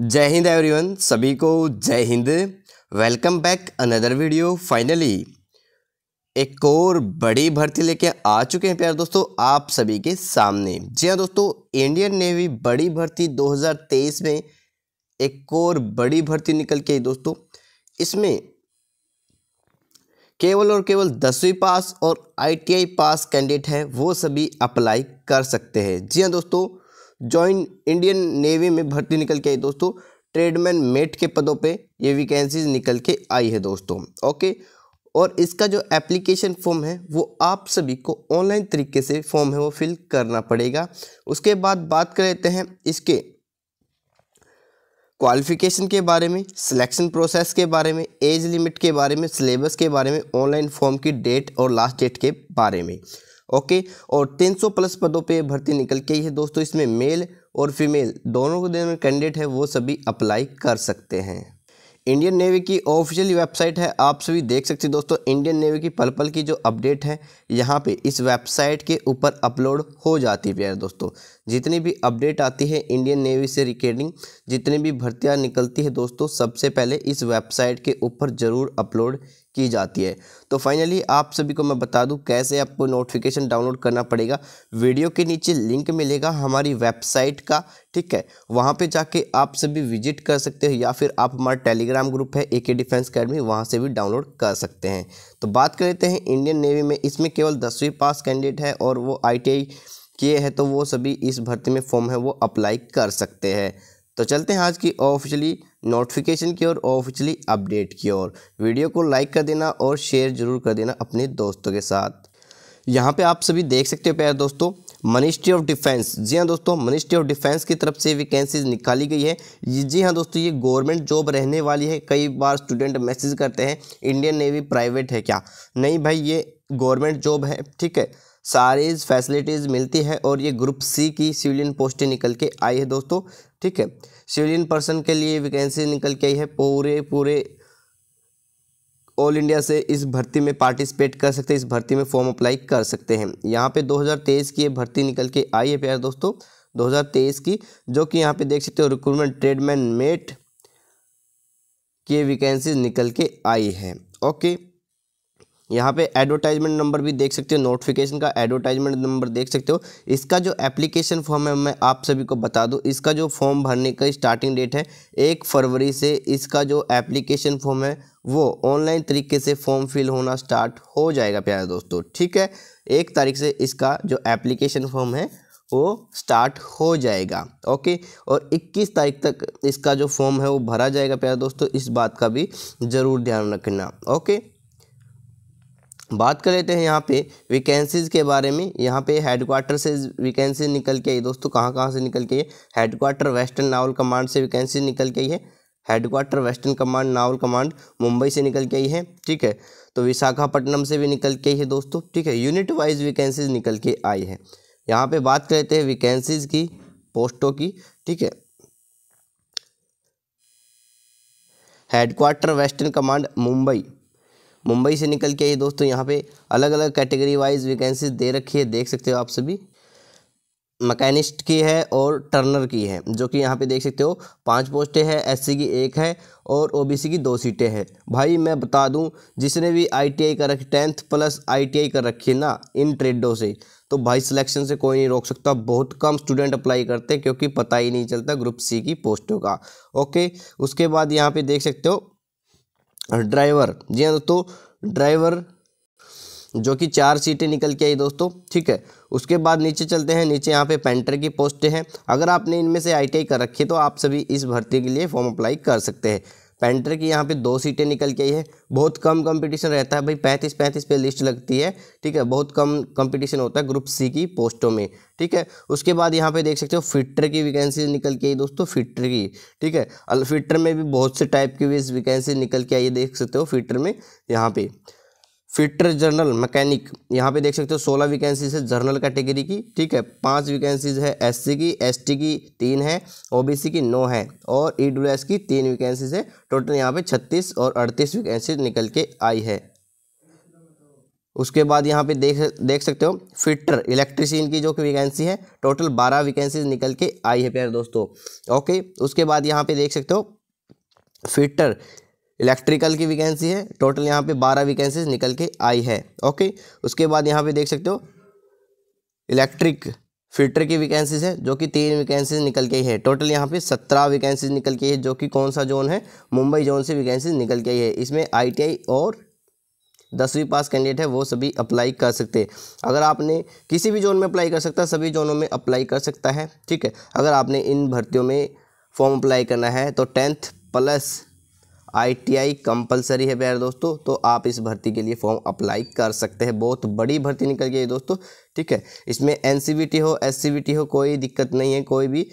जय हिंद एवरीवन सभी को जय Hind welcome back another video finally एक और बड़ी भर्ती लेके आ चुके हैं प्यार दोस्तों आप सभी के सामने जी हाँ दोस्तों इंडियन नेवी बड़ी भर्ती 2023 में एक और बड़ी भर्ती निकल के दोस्तों इसमें केवल और केवल दसवीं पास और आईटीआई पास कैंडिडेट हैं वो सभी अप्लाई कर सकते हैं जी हाँ दोस्तों ज्वाइन इंडियन नेवी में भर्ती निकल के आई दोस्तों ट्रेडमैन मेट के पदों पे ये वैकेंसीज निकल के आई है दोस्तों ओके और इसका जो एप्लीकेशन फॉर्म है वो आप सभी को ऑनलाइन तरीके से फॉर्म है वो फिल करना पड़ेगा उसके बाद बात कर लेते हैं इसके क्वालिफिकेशन के बारे में सिलेक्शन प्रोसेस के बारे में एज लिमिट के बारे में सिलेबस के बारे में ऑनलाइन फॉर्म की डेट और लास्ट डेट के बारे में ओके और 300 प्लस पदों पे भर्ती निकल के है दोस्तों इसमें मेल और फीमेल दोनों जो कैंडिडेट है वो सभी अप्लाई कर सकते हैं इंडियन नेवी की ऑफिशियल वेबसाइट है आप सभी देख सकते हैं दोस्तों इंडियन नेवी की पल पल की जो अपडेट है यहाँ पे इस वेबसाइट के ऊपर अपलोड हो जाती है दोस्तों जितनी भी अपडेट आती है इंडियन नेवी से रिकेडिंग जितनी भी भर्तियाँ निकलती है दोस्तों सबसे पहले इस वेबसाइट के ऊपर ज़रूर अपलोड की जाती है तो फाइनली आप सभी को मैं बता दूं कैसे आपको नोटिफिकेशन डाउनलोड करना पड़ेगा वीडियो के नीचे लिंक मिलेगा हमारी वेबसाइट का ठीक है वहां पे जाके आप सभी विजिट कर सकते हो या फिर आप हमारा टेलीग्राम ग्रुप है ए के डिफेंस अकेडमी वहाँ से भी डाउनलोड कर सकते हैं तो बात कर लेते हैं इंडियन नेवी में इसमें केवल दसवीं पास कैंडिडेट है और वो आई किए हैं तो वो सभी इस भर्ती में फॉर्म है वो अप्लाई कर सकते हैं तो चलते हैं आज की ऑफिशियली नोटिफिकेशन की ओर ऑफिशियली अपडेट की ओर वीडियो को लाइक कर देना और शेयर जरूर कर देना अपने दोस्तों के साथ यहाँ पे आप सभी देख सकते हो प्यारे दोस्तों मिनिस्ट्री ऑफ डिफेंस जी हाँ दोस्तों मिनिस्ट्री ऑफ डिफेंस की तरफ से वैकेंसीज निकाली गई है जी हाँ दोस्तों ये गवर्नमेंट जॉब रहने वाली है कई बार स्टूडेंट मैसेज करते हैं इंडियन नेवी प्राइवेट है क्या नहीं भाई ये गवर्नमेंट जॉब है ठीक है सारी फैसिलिटीज़ मिलती है और ये ग्रुप सी की सिविलियन पोस्टें निकल के आई है दोस्तों ठीक है सिविलियन पर्सन के लिए वैकेंसी निकल के आई है पूरे पूरे ऑल इंडिया से इस भर्ती में पार्टिसिपेट कर सकते हैं इस भर्ती में फॉर्म अप्लाई कर सकते हैं यहाँ पे 2023 की ये भर्ती निकल के आई है प्यार दोस्तों 2023 की जो कि यहाँ पे देख सकते हो रिक्रूटमेंट ट्रेडमैन मेट की वैकेंसी निकल के आई है ओके यहाँ पे एडवर्टाइजमेंट नंबर भी देख सकते हो नोटिफिकेशन का एडवर्टाइजमेंट नंबर देख सकते हो इसका जो एप्लीकेशन फॉर्म है मैं आप सभी को बता दूँ इसका जो फॉर्म भरने का स्टार्टिंग डेट है एक फरवरी से इसका जो एप्लीकेशन फॉर्म है वो ऑनलाइन तरीके से फॉर्म फिल होना स्टार्ट हो जाएगा प्यारे दोस्तों ठीक है एक तारीख से इसका जो एप्लीकेशन फॉर्म है वो स्टार्ट हो जाएगा ओके और 21 तारीख तक इसका जो फॉर्म है वो भरा जाएगा प्यारे दोस्तों इस बात का भी ज़रूर ध्यान रखना ओके बात कर लेते हैं यहाँ पे वैकेंसीज़ के बारे में यहाँ पे हेडक्वार्टर से वैकेंसी निकल के आई दोस्तों कहाँ कहाँ से निकल के आई हेडक्वार्टर वेस्टर्न नावल कमांड से वैकेंसी निकल के आई है headquarter western command naval command Mumbai से निकल के आई है ठीक है तो विशाखापट्टनम से भी निकल के आई है दोस्तों ठीक है यूनिट वाइज वैकेंसीज निकल के आई है यहाँ पे बात कर लेते हैं वैकेंसीज की पोस्टों की ठीक है headquarter western command Mumbai Mumbai से निकल के आई दोस्तों यहाँ पे अलग अलग कैटेगरी वाइज वैकेंसी दे रखी है देख सकते हो आप सभी मकैनिस्ट की है और टर्नर की है जो कि यहाँ पे देख सकते हो पांच पोस्टें हैं एससी की एक है और ओबीसी की दो सीटें हैं भाई मैं बता दूं जिसने भी आईटीआई कर रखी टेंथ प्लस आईटीआई कर रखी है ना इन ट्रेडों से तो भाई सिलेक्शन से कोई नहीं रोक सकता बहुत कम स्टूडेंट अप्लाई करते क्योंकि पता ही नहीं चलता ग्रुप सी की पोस्टों का ओके उसके बाद यहाँ पर देख सकते हो ड्राइवर जी हाँ दोस्तों ड्राइवर जो कि चार सीटें निकल के आई दोस्तों ठीक है उसके बाद नीचे चलते हैं नीचे यहाँ पे पेंटर की पोस्टें हैं अगर आपने इनमें से आईटीआई कर रखी है तो आप सभी इस भर्ती के लिए फॉर्म अप्लाई कर सकते हैं पेंटर की यहाँ पे दो सीटें निकल के आई है बहुत कम कंपटीशन रहता है भाई पैंतीस पैंतीस पे लिस्ट लगती है ठीक है बहुत कम कंपटीशन होता है ग्रुप सी की पोस्टों में ठीक है उसके बाद यहाँ पे देख सकते हो फिटर की वैकेंसी निकल के आई दोस्तों फिटर की ठीक है फिटर में भी बहुत से टाइप की वैकेंसी निकल के आई देख सकते हो फिटर में यहाँ पे फिटर जर्नल मैकेनिक यहाँ पे देख सकते हो सोलह वैकेंसीज है जर्नल कैटेगरी की ठीक है पांच वैकेंसीज है एससी की एसटी की तीन है ओबीसी की नौ है और ईडब्ल्यूएस e की तीन वैकेंसीज है टोटल यहाँ पे छत्तीस और अड़तीस वैकेंसीज निकल के आई है उसके बाद यहाँ पे देख देख सकते हो फिटर इलेक्ट्रिशियन की जो वैकेंसी है टोटल बारह वैकेंसीज निकल के आई है प्यारे दोस्तों ओके उसके बाद यहाँ पे देख सकते हो फिटर इलेक्ट्रिकल की वैकेंसी है टोटल यहाँ पे बारह वैकेंसीज निकल के आई है ओके उसके बाद यहाँ पे देख सकते हो इलेक्ट्रिक फिल्टर की वैकेंसीज है जो कि तीन वैकेंसीज निकल के है टोटल यहाँ पे सत्रह वैकेंसीज निकल के है जो कि कौन सा जोन है मुंबई जोन से वैकेंसीज निकल के है इसमें आई और दसवीं पास कैंडिडेट है वो सभी अप्लाई कर सकते हैं अगर आपने किसी भी जोन में अप्लाई कर सकता है सभी जोनों में अप्लाई कर सकता है ठीक है अगर आपने इन भर्तियों में फॉर्म अप्लाई करना है तो टेंथ प्लस आईटीआई कंपलसरी है प्यार दोस्तों तो आप इस भर्ती के लिए फॉर्म अप्लाई कर सकते हैं बहुत बड़ी भर्ती निकल गई है दोस्तों ठीक है इसमें एनसीबीटी हो एससीबीटी हो कोई दिक्कत नहीं है कोई भी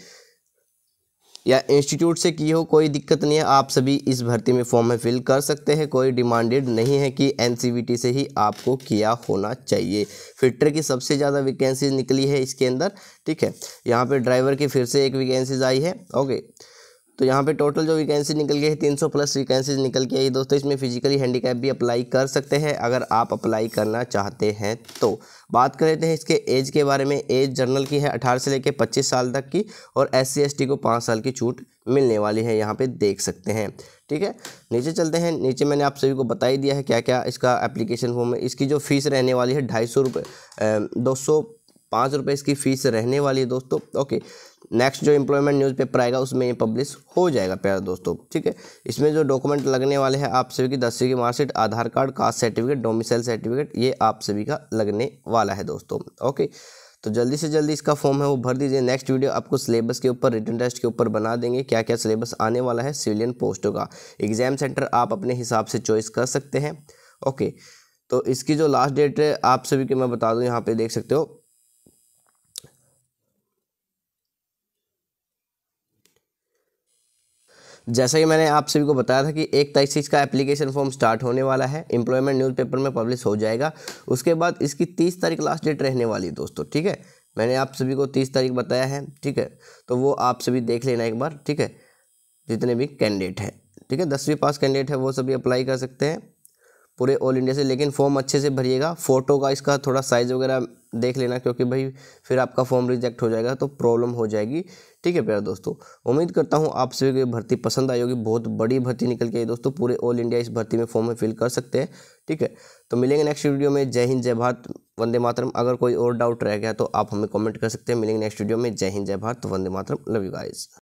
या इंस्टीट्यूट से की हो कोई दिक्कत नहीं है आप सभी इस भर्ती में फॉर्म में फिल कर सकते हैं कोई डिमांडेड नहीं है कि एन से ही आपको किया होना चाहिए फिल्टर की सबसे ज़्यादा वैकेंसीज निकली है इसके अंदर ठीक है यहाँ पे ड्राइवर की फिर से एक वैकेंसीज आई है ओके तो यहाँ पे टोटल जो वैकेंसी निकल गई है 300 प्लस वैकेंसीज निकल के आई दोस्तों इसमें फिजिकली हैंडीकैप भी अप्लाई कर सकते हैं अगर आप अप्लाई करना चाहते हैं तो बात कर लेते हैं इसके एज के बारे में एज जनरल की है अठारह से लेकर पच्चीस साल तक की और एस सी को पाँच साल की छूट मिलने वाली है यहाँ पे देख सकते हैं ठीक है नीचे चलते हैं नीचे मैंने आप सभी को बता ही दिया है क्या क्या इसका एप्लीकेशन फॉर्म है इसकी जो फीस रहने वाली है ढाई सौ रुपये दो सौ पाँच रुपये इसकी फ़ीस रहने वाली है दोस्तों ओके नेक्स्ट जो एम्प्लॉयमेंट न्यूज़पेपर आएगा उसमें ये पब्लिश हो जाएगा प्यारे दोस्तों ठीक है इसमें जो डॉक्यूमेंट लगने वाले हैं आप सभी की दसवीं की marksheet Aadhaar card caste certificate domicile certificate ये आप सभी का लगने वाला है दोस्तों ओके तो जल्दी से जल्दी इसका फॉर्म है वो भर दीजिए नेक्स्ट वीडियो आपको सिलेबस के ऊपर रिटर्न टेस्ट के ऊपर बना देंगे क्या क्या सिलेबस आने वाला है सिविलियन पोस्टों का एग्जाम सेंटर आप अपने हिसाब से चॉइस कर सकते हैं ओके तो इसकी जो लास्ट डेट है आप सभी के मैं बता दूं यहाँ पे देख सकते हो जैसा ही मैंने आप सभी को बताया था कि एक तारीख से इसका एप्लीकेशन फॉर्म स्टार्ट होने वाला है एम्प्लॉयमेंट न्यूज़पेपर में पब्लिश हो जाएगा उसके बाद इसकी तीस तारीख लास्ट डेट रहने वाली है दोस्तों ठीक है मैंने आप सभी को तीस तारीख बताया है ठीक है तो वो आप सभी देख लेना एक बार ठीक है जितने भी कैंडिडेट हैं ठीक है दसवीं पास कैंडिडेट है वो सभी अप्लाई कर सकते हैं पूरे ऑल इंडिया से लेकिन फॉर्म अच्छे से भरिएगा फ़ोटो का इसका थोड़ा साइज़ वगैरह देख लेना क्योंकि भाई फिर आपका फॉर्म रिजेक्ट हो जाएगा तो प्रॉब्लम हो जाएगी ठीक है प्यारे दोस्तों उम्मीद करता हूँ आप सभी को भर्ती पसंद आई होगी बहुत बड़ी भर्ती निकल के आई दोस्तों पूरे ऑल इंडिया इस भर्ती में फॉर्म में फिल कर सकते हैं ठीक है तो मिलेंगे नेक्स्ट वीडियो में जय हिंद जय भारत वंदे मातरम अगर कोई और डाउट रह गया तो आप हमें कॉमेंट कर सकते हैं मिलेंगे नेक्स्ट वीडियो में जय हिंद जय भारत वंदे मातरम लव यू गाइज